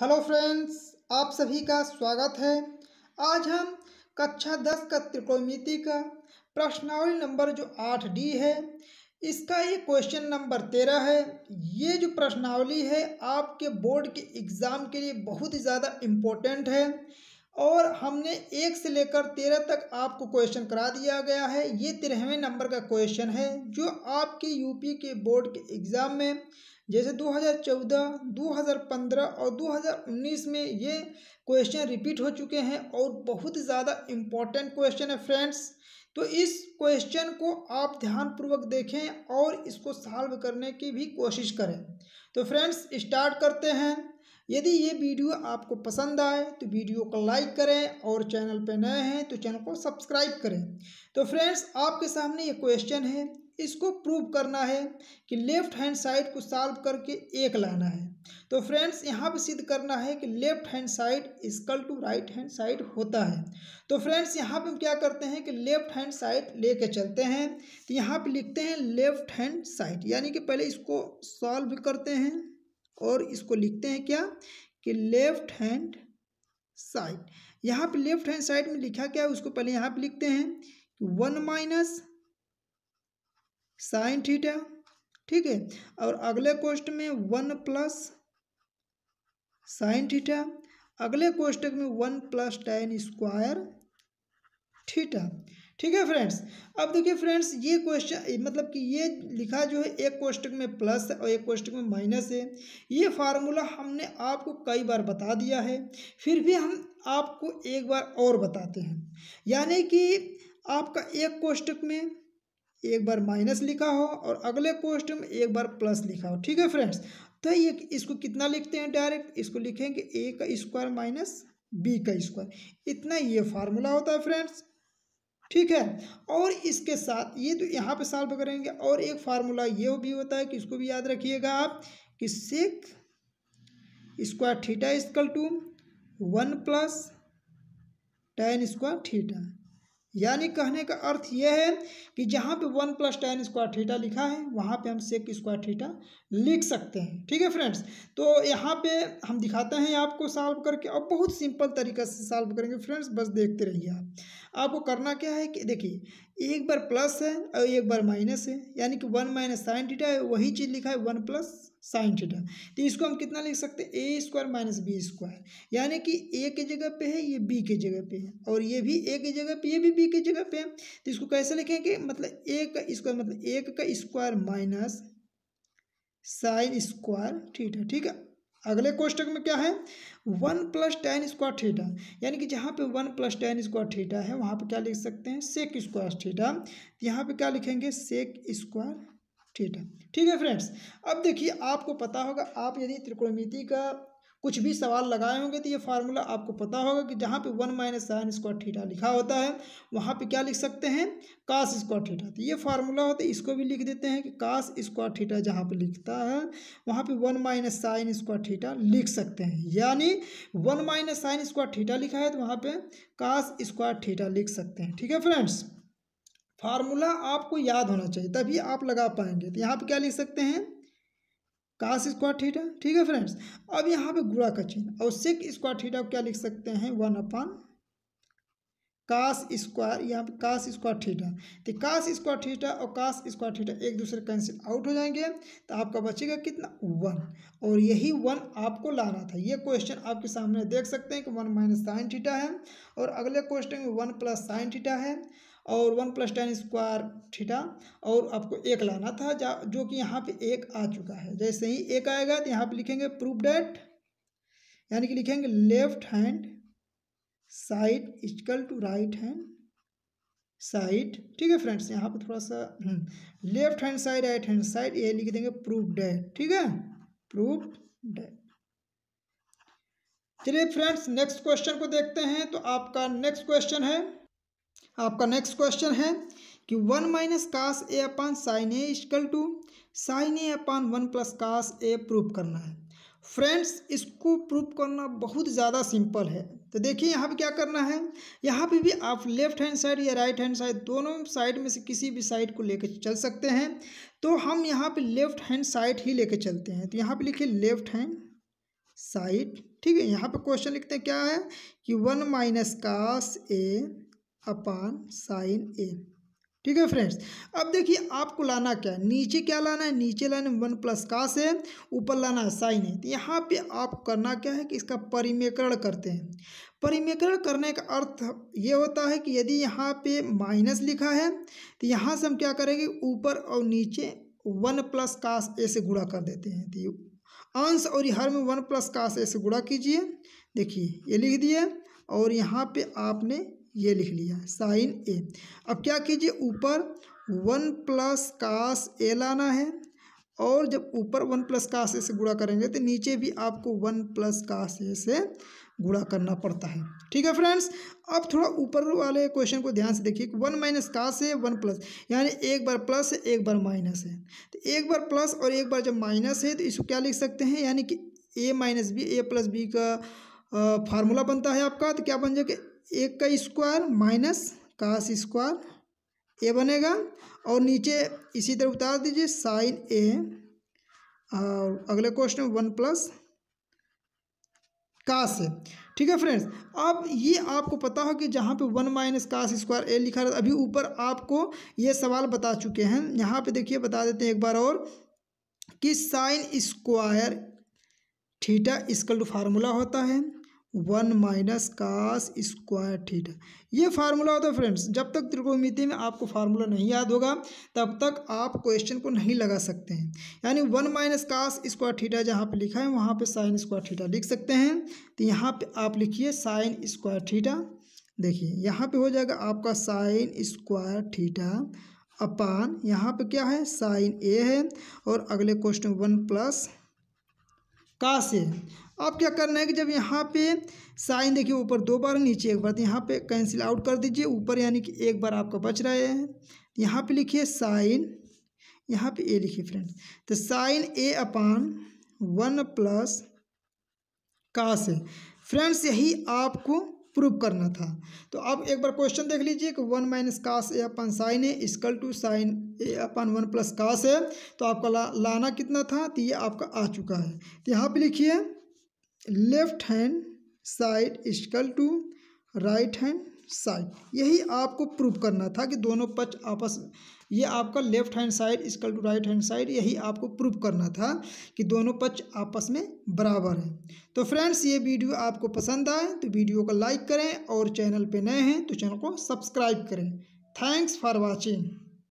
hello friends आप सभी का स्वागत है आज हम कक्षा दस का त्रिकोणमिति का प्रश्नावली नंबर जो आठ डी है इसका ये क्वेश्चन नंबर तेरह है ये जो प्रश्नावली है आपके बोर्ड के एग्ज़ाम के लिए बहुत ही ज़्यादा इम्पोर्टेंट है और हमने एक से लेकर तेरह तक आपको क्वेश्चन करा दिया गया है ये तेरहवें नंबर का क्वेश्चन है जो आपके यूपी के बोर्ड के एग्ज़ाम में जैसे 2014, 2015 और 2019 में ये क्वेश्चन रिपीट हो चुके हैं और बहुत ज़्यादा इम्पॉर्टेंट क्वेश्चन है फ्रेंड्स तो इस क्वेश्चन को आप ध्यानपूर्वक देखें और इसको सॉल्व करने की भी कोशिश करें तो फ्रेंड्स स्टार्ट करते हैं यदि ये वीडियो आपको पसंद आए तो वीडियो को लाइक करें और चैनल पर नए हैं तो चैनल को सब्सक्राइब करें तो फ्रेंड्स आपके सामने ये क्वेश्चन है इसको प्रूव करना है कि लेफ्ट हैंड साइड को सॉल्व करके एक लाना है तो फ्रेंड्स यहाँ पर सिद्ध करना है कि left hand side equal to right hand side होता है तो फ्रेंड्स यहाँ पे हम क्या करते हैं कि लेफ्ट हैंड साइड लेके चलते हैं तो यहाँ पे लिखते हैं लेफ्ट हैंड साइड यानी कि पहले इसको सॉल्व करते हैं और इसको लिखते हैं क्या कि लेफ्ट हैंड साइड यहाँ पे लेफ्ट हैंड साइड में लिखा क्या है उसको पहले यहाँ पे लिखते हैं वन माइनस साइन थीटा ठीक है और अगले कोष्ट में वन प्लस साइन थीटा अगले कोष्टक में one plus tan square theta ठीक है फ्रेंड्स अब देखिए फ्रेंड्स ये क्वेश्चन मतलब कि ये लिखा जो है एक क्वेश्चन में प्लस है और एक क्वेश्चन में माइनस है ये फार्मूला हमने आपको कई बार बता दिया है फिर भी हम आपको एक बार और बताते हैं यानी कि आपका एक क्वेश्चन में एक बार माइनस लिखा हो और अगले क्वेश्चन में एक बार प्लस लिखा हो ठीक है फ्रेंड्स तो ये इसको कितना लिखते हैं डायरेक्ट इसको लिखेंगे ए का स्क्वायर माइनस बी का स्क्वायर इतना ये फार्मूला होता है फ्रेंड्स ठीक है और इसके साथ ये तो यहाँ पे सॉल्व करेंगे और एक फार्मूला ये भी होता है कि इसको भी याद रखिएगा आप कि sec square theta equal to one plus tan square theta यानी कहने का अर्थ यह है कि जहाँ पे one plus tan square theta लिखा है वहाँ पे हम सेक स्क्वायर थीटा लिख सकते हैं ठीक है फ्रेंड्स तो यहाँ पे हम दिखाते हैं आपको सॉल्व करके और बहुत सिंपल तरीक़े से सॉल्व करेंगे फ्रेंड्स बस देखते रहिए आप आपको करना क्या है कि देखिए एक बार प्लस है और एक बार माइनस है यानी कि वन माइनस साइन थीटा है वही चीज़ लिखा है वन प्लस साइन थीटा तो इसको हम कितना लिख सकते हैं A square minus B square यानी कि ए के जगह पे है ये बी के जगह पे है और ये भी ए के जगह पे ये भी बी के जगह पे है तो इसको कैसे लिखेंगे मतलब ए का स्क्वायर मतलब एक का square minus sine square theta ठीक है अगले कोष्टक में क्या है one plus tan square theta यानी कि जहाँ पे one plus tan square theta है वहाँ पे क्या लिख सकते हैं सेक स्क्वायर थीटा तो यहाँ पे क्या लिखेंगे सेक स्क्वायर थीटा ठीक है फ्रेंड्स अब देखिए आपको पता होगा आप यदि त्रिकोणमिति का कुछ भी सवाल लगाए होंगे तो ये फार्मूला आपको पता होगा कि जहाँ पे one minus sine square theta लिखा होता है वहाँ पे क्या लिख सकते हैं कास स्क्वायर थीटा तो ये फार्मूला होता है इसको भी लिख देते हैं कि कास स्क्वायर थीटा जहाँ पे लिखता है वहाँ पे one minus sine square theta लिख सकते हैं यानी one minus sine square theta लिखा है तो वहाँ पर कास स्क्वायर थीटा लिख सकते हैं ठीक है फ्रेंड्स फार्मूला आपको याद होना चाहिए तभी आप लगा पाएंगे तो यहाँ पर क्या लिख सकते हैं कास स्क्वायर थीटा ठीक है फ्रेंड्स अब यहाँ पे गुड़ा का चिन्ह और सेक स्क्वायर थीटा क्या लिख सकते हैं वन अपान कास स्क्वायर यहाँ पे कास स्क्वायर थीटा तो कास स्क्वायर थीटा और कास स्क्वायर थीटा एक दूसरे कैंसिल आउट हो जाएंगे तो आपका बचेगा कितना वन और यही वन आपको लाना था ये क्वेश्चन आपके सामने देख सकते हैं कि वन माइनस साइन थीटा है और अगले क्वेश्चन में वन प्लस साइन थीटा है और one plus tan square theta और आपको एक लाना था जो कि यहाँ पे एक आ चुका है जैसे ही एक आएगा तो यहाँ पे लिखेंगे प्रूफ डेट यानी कि लिखेंगे left hand side equal to right hand side ठीक है फ्रेंड्स यहाँ पे थोड़ा सा left hand side right hand side ये लिख देंगे प्रूफ डेट ठीक है प्रूफ डेट चलिए फ्रेंड्स नेक्स्ट क्वेश्चन को देखते हैं तो आपका नेक्स्ट क्वेश्चन है आपका नेक्स्ट क्वेश्चन है कि one minus cos A upon sine A equal to sine A upon one plus cos A proof करना है फ्रेंड्स इसको प्रूफ करना बहुत ज़्यादा सिंपल है तो देखिए यहाँ पे क्या करना है यहाँ पे भी आप लेफ्ट हैंड साइड या राइट हैंड साइड दोनों साइड में से किसी भी साइड को लेकर चल सकते हैं तो हम यहाँ पे लेफ्ट हैंड साइड ही लेकर चलते हैं तो यहाँ पे लिखिए लेफ्ट हैंड साइड ठीक है यहाँ पे क्वेश्चन लिखते हैं क्या है कि one minus cos A upon sine A ठीक है फ्रेंड्स अब देखिए आपको लाना क्या है नीचे क्या लाना है नीचे लाना वन प्लस का से ऊपर लाना है साइन है तो यहाँ पे आप करना क्या है कि इसका परिमेकरण करते हैं परिमेकरण करने का अर्थ ये होता है कि यदि यहाँ पे माइनस लिखा है तो यहाँ से हम क्या करेंगे ऊपर और नीचे वन प्लस कास ए से गुड़ा कर देते हैं तो अंश और हर में वन प्लस कास ए से गुड़ा कीजिए देखिए ये लिख दिए और यहाँ पे आपने ये लिख लिया साइन ए अब क्या कीजिए ऊपर वन प्लस कास ए लाना है और जब ऊपर वन प्लस कास ए से गुणा करेंगे तो नीचे भी आपको वन प्लस कास ए से गुणा करना पड़ता है ठीक है फ्रेंड्स अब थोड़ा ऊपर वाले क्वेश्चन को ध्यान से देखिए वन माइनस काश है वन प्लस यानी एक बार प्लस है एक बार माइनस है तो एक बार प्लस और एक बार जब माइनस है तो इसको क्या लिख सकते हैं यानी कि A minus B A plus B का फार्मूला बनता है आपका तो क्या बन जाएगा एक का square minus cos square A बनेगा और नीचे इसी तरह उतार दीजिए साइन ए और अगले क्वेश्चन में वन प्लस कास है ठीक है फ्रेंड्स अब ये आपको पता हो कि जहाँ पे one minus cos square A लिखा रहता अभी ऊपर आपको ये सवाल बता चुके हैं यहाँ पे देखिए बता देते हैं एक बार और कि sine square theta equal formula होता है one minus cos square theta ये फार्मूला होता है फ्रेंड्स जब तक त्रिकोणमिति में आपको फार्मूला नहीं याद होगा तब तक आप क्वेश्चन को नहीं लगा सकते हैं यानी one minus cos square theta जहाँ पे लिखा है वहाँ पे साइन स्क्वायर थीटा लिख सकते हैं तो यहाँ पे आप लिखिए साइन स्क्वायर थीटा देखिए यहाँ पर हो जाएगा आपका साइन स्क्वायर थीटा अपान यहाँ पर क्या है साइन ए है और अगले क्वेश्चन वन प्लस का से अब क्या करना है कि जब यहाँ पे साइन देखिए ऊपर दो बार नीचे एक बार तो यहाँ पे कैंसिल आउट कर दीजिए ऊपर यानी कि एक बार आपका बच रहा है यहाँ पे लिखिए साइन यहाँ पे ए लिखिए फ्रेंड तो sine A upon one plus का से फ्रेंड्स यही आपको प्रूव करना था तो अब एक बार क्वेश्चन देख लीजिए कि one minus cos A upon sine है equal to sine A upon one plus cos है तो आपका ला, लाना कितना था तो ये आपका आ चुका है तो यहाँ पे लिखिए left hand side equal to right hand side यही आपको प्रूव करना था कि दोनों पक्ष आपस में ये आपका left hand side equal to right hand side यही आपको प्रूव करना था कि दोनों पक्ष आपस में बराबर हैं तो फ्रेंड्स ये वीडियो आपको पसंद आए तो वीडियो को लाइक करें और चैनल पर नए हैं तो चैनल को सब्सक्राइब करें थैंक्स फॉर वॉचिंग